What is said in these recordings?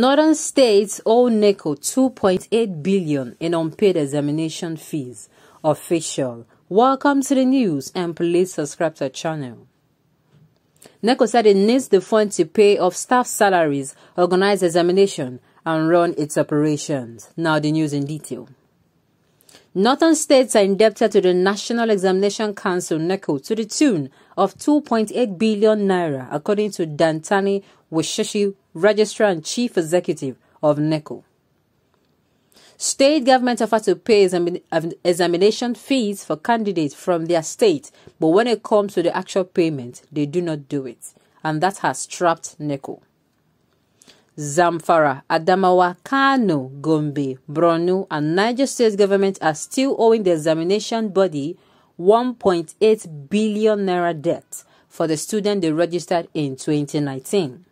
Northern states owe NECO 2.8 billion in unpaid examination fees. Official. Welcome to the news and please subscribe to our channel. NECO said it needs the fund to pay off staff salaries, organize examination, and run its operations. Now the news in detail. Northern states are indebted to the National Examination Council NECO to the tune of 2.8 billion naira, according to Dantani Wishishi Registrar and Chief Executive of NECO. State governments offer to pay examination fees for candidates from their state, but when it comes to the actual payment, they do not do it, and that has trapped NECO. Zamfara, Adamawa, Kano, Gombe, Brunei, and Niger state governments are still owing the examination body 1.8 billion naira debt for the student they registered in 2019.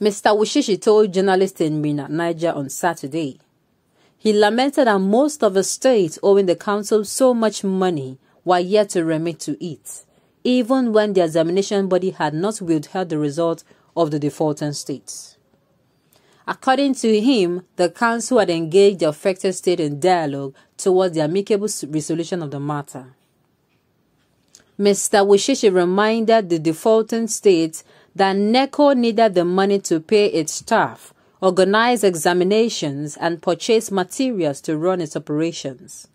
Mr. Wishishi told journalists in Mina, Niger on Saturday. He lamented that most of the states owing the council so much money were yet to remit to it, even when the examination body had not withheld the result of the defaulting states. According to him, the council had engaged the affected state in dialogue towards the amicable resolution of the matter. Mr. Wishishi reminded the defaulting states that NECO needed the money to pay its staff, organize examinations, and purchase materials to run its operations.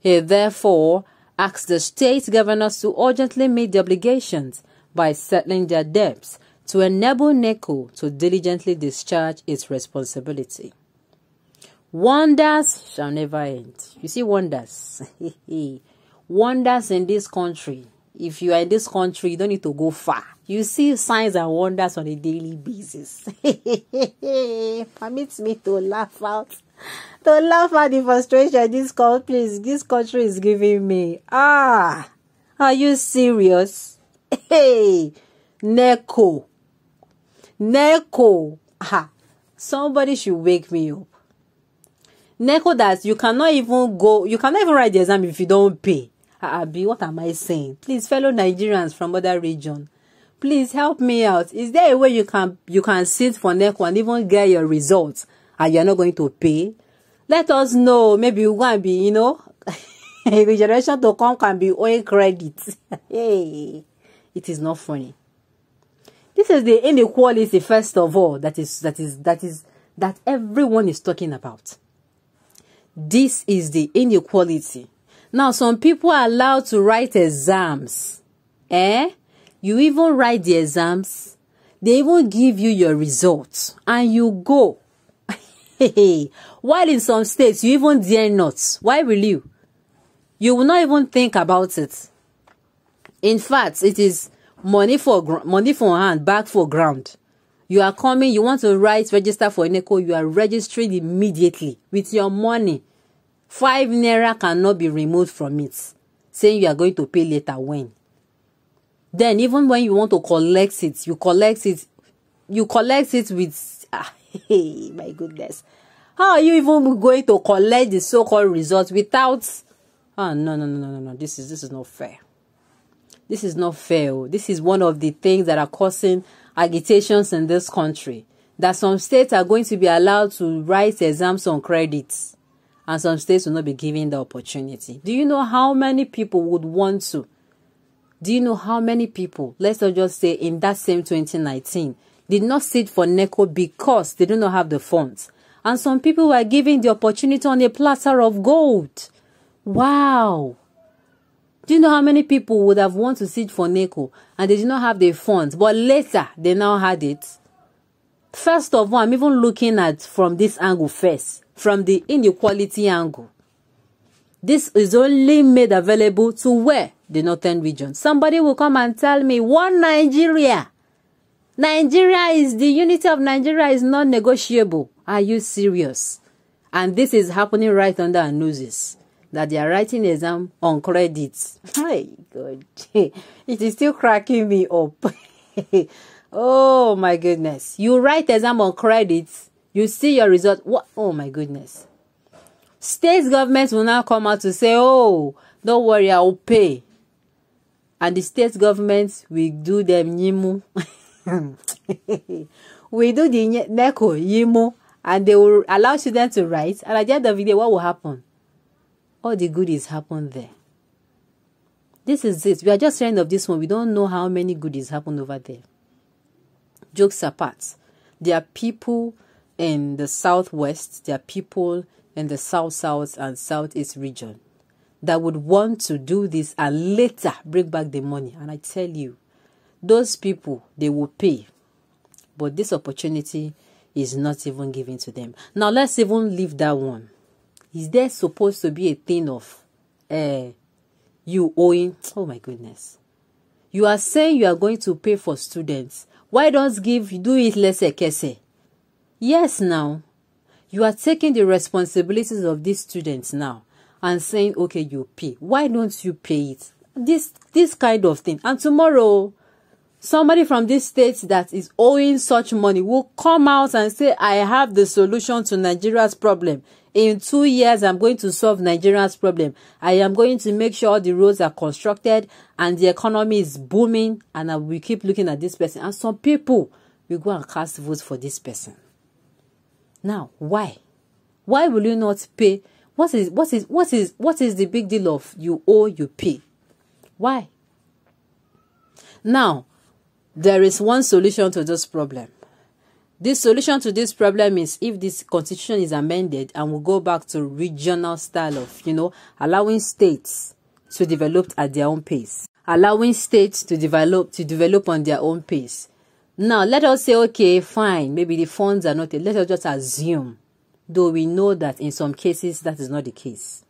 He therefore asked the state governors to urgently meet the obligations by settling their debts to enable NECO to diligently discharge its responsibility. Wonders shall never end. You see, wonders. wonders in this country. If you are in this country, you don't need to go far. You see signs and wonders on a daily basis. Permits me to laugh out. To laugh at the frustration this country is, this country is giving me. Ah, are you serious? Hey, Neko. Neko. Ha. Somebody should wake me up. Neko that you cannot even go, you cannot even write the exam if you don't pay. Abi, ah, ah, what am I saying? Please, fellow Nigerians from other regions please help me out. Is there a way you can you can sit for next and even get your results and you're not going to pay? Let us know. Maybe you want to be, you know, the generation to come can be owing credit. hey, it is not funny. This is the inequality, first of all, that is that is that is that everyone is talking about. This is the inequality. Now, some people are allowed to write exams. Eh? You even write the exams. They even give you your results and you go. While in some states, you even dare not. Why will you? You will not even think about it. In fact, it is money for money for hand, back for ground. You are coming, you want to write, register for Eneco, you are registering immediately with your money. Five naira cannot be removed from it, saying you are going to pay later when. Then even when you want to collect it, you collect it, you collect it with, ah, hey, my goodness. How are you even going to collect the so-called results without, ah, no, no, no, no, no, no, this is, this is not fair. This is not fair. Oh. This is one of the things that are causing agitations in this country. That some states are going to be allowed to write exams on credits and some states will not be given the opportunity. Do you know how many people would want to? Do you know how many people, let's not just say in that same 2019, did not sit for NECO because they do not have the funds? And some people were given the opportunity on a platter of gold. Wow. Do you know how many people would have wanted to sit for NECO and they did not have the funds, but later they now had it? First of all, I'm even looking at from this angle first, from the inequality angle. This is only made available to where the northern region. Somebody will come and tell me, one Nigeria. Nigeria is the unity of Nigeria is non negotiable. Are you serious? And this is happening right under our noses. That they are writing exam on credit. My God. it is still cracking me up. oh my goodness. You write exam on credit, you see your result. What oh my goodness. State governments will now come out to say, Oh, don't worry, I will pay and the state government will do them yimu. we do the neko yimu and they will allow students to write and at the end of the day what will happen all the good is happened there this is it we are just hearing of this one we don't know how many good is happened over there jokes apart there are people in the southwest there are people in the south south and southeast region that would want to do this and later bring back the money. And I tell you, those people, they will pay. But this opportunity is not even given to them. Now, let's even leave that one. Is there supposed to be a thing of uh, you owing? Oh, my goodness. You are saying you are going to pay for students. Why don't give, do it less a kese? Yes, now. You are taking the responsibilities of these students now and saying, okay, you pay. Why don't you pay it? This, this kind of thing. And tomorrow, somebody from this state that is owing such money will come out and say, I have the solution to Nigeria's problem. In two years, I'm going to solve Nigeria's problem. I am going to make sure the roads are constructed and the economy is booming. And we keep looking at this person. And some people will go and cast votes for this person. Now, why? Why will you not pay what is what is what is what is the big deal of you owe you pay? Why? Now, there is one solution to this problem. The solution to this problem is if this constitution is amended and we go back to regional style of, you know, allowing states to develop at their own pace, allowing states to develop to develop on their own pace. Now, let us say, okay, fine, maybe the funds are not, let us just assume though we know that in some cases that is not the case.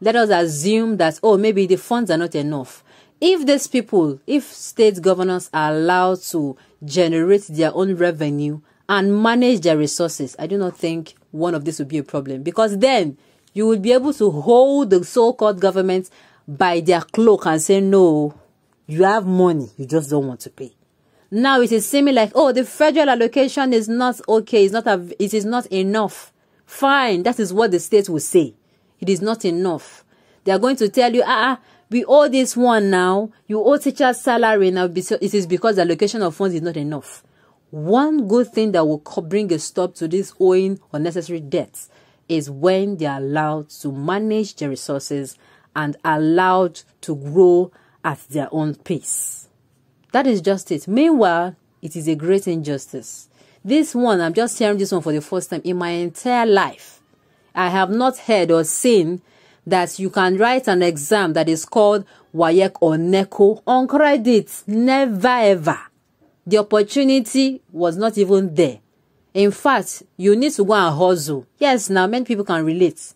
Let us assume that, oh, maybe the funds are not enough. If these people, if state governors are allowed to generate their own revenue and manage their resources, I do not think one of this will be a problem because then you will be able to hold the so called government by their cloak and say, no, you have money, you just don't want to pay. Now it is seeming like, oh, the federal allocation is not okay. It's not a, it is not enough. Fine. That is what the state will say. It is not enough. They are going to tell you, ah, ah we owe this one now. You owe teachers salary now. It is because the allocation of funds is not enough. One good thing that will bring a stop to this owing unnecessary debts is when they are allowed to manage their resources and allowed to grow at their own pace. That is justice. Meanwhile, it is a great injustice. This one, I'm just hearing this one for the first time in my entire life. I have not heard or seen that you can write an exam that is called WAEC or NECO on credit. Never ever. The opportunity was not even there. In fact, you need to go and hustle. Yes, now many people can relate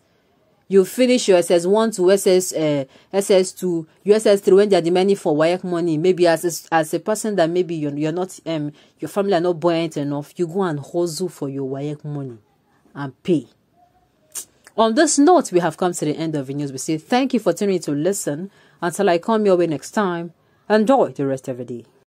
you finish your SS1 to SS uh, SS2, USS3 when they are demanding for work money. Maybe as a, as a person that maybe you're, you're not um your family are not buoyant enough, you go and hustle for your work money and pay. On this note, we have come to the end of the news. We say thank you for tuning in to listen. Until I come your way next time, enjoy the rest of the day.